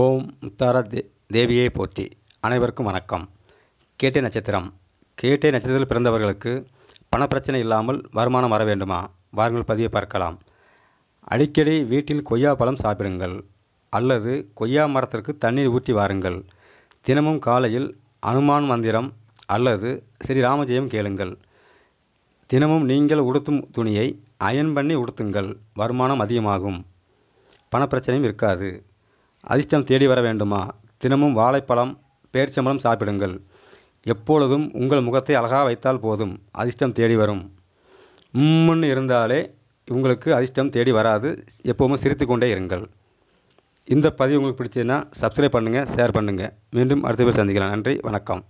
ஓம் முத்தார தே தேவியை போற்றி அனைவருக்கும் வணக்கம் கேட்டை நட்சத்திரம் கேட்டை நட்சத்திரத்தில் பிறந்தவர்களுக்கு பணப்பிரச்சனை இல்லாமல் வருமானம் வர வேண்டுமா வாருங்கள் பதிவை பார்க்கலாம் அடிக்கடி வீட்டில் கொய்யா பழம் சாப்பிடுங்கள் அல்லது கொய்யா மரத்திற்கு தண்ணீர் ஊற்றி வாருங்கள் தினமும் காலையில் அனுமான் மந்திரம் அல்லது ஸ்ரீ ராமஜெயம் கேளுங்கள் தினமும் நீங்கள் உடுத்தும் துணியை அயன் பண்ணி உடுத்துங்கள் வருமானம் அதிகமாகும் பணப்பிரச்சனையும் இருக்காது அதிர்ஷ்டம் தேடி வர வேண்டுமா தினமும் வாழைப்பழம் பேரிச்சம்பழம் சாப்பிடுங்கள் எப்பொழுதும் உங்கள் முகத்தை அழகாக வைத்தால் போதும் அதிர்ஷ்டம் தேடி வரும் உம்முன்னு இருந்தாலே உங்களுக்கு அதிர்ஷ்டம் தேடி வராது எப்போவுமே சிரித்து கொண்டே இருங்கள் இந்த பதிவு உங்களுக்கு பிடிச்சதுன்னா சப்ஸ்கிரைப் பண்ணுங்கள் ஷேர் பண்ணுங்கள் மீண்டும் அடுத்த பேர் சந்திக்கலாம் நன்றி வணக்கம்